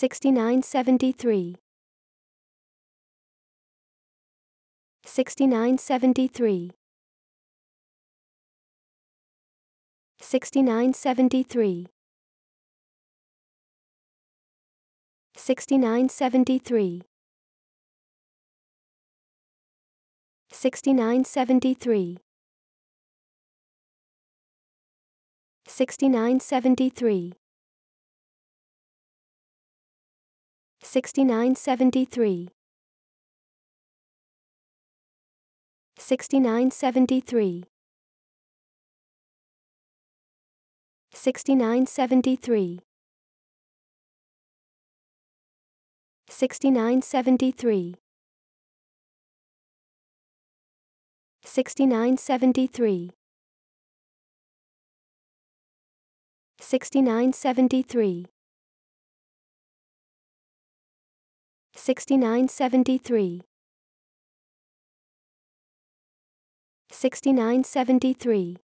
6973 6973 6973 6973 6973 6973 6973 6973 6973 6973 6973 6973 6973 6973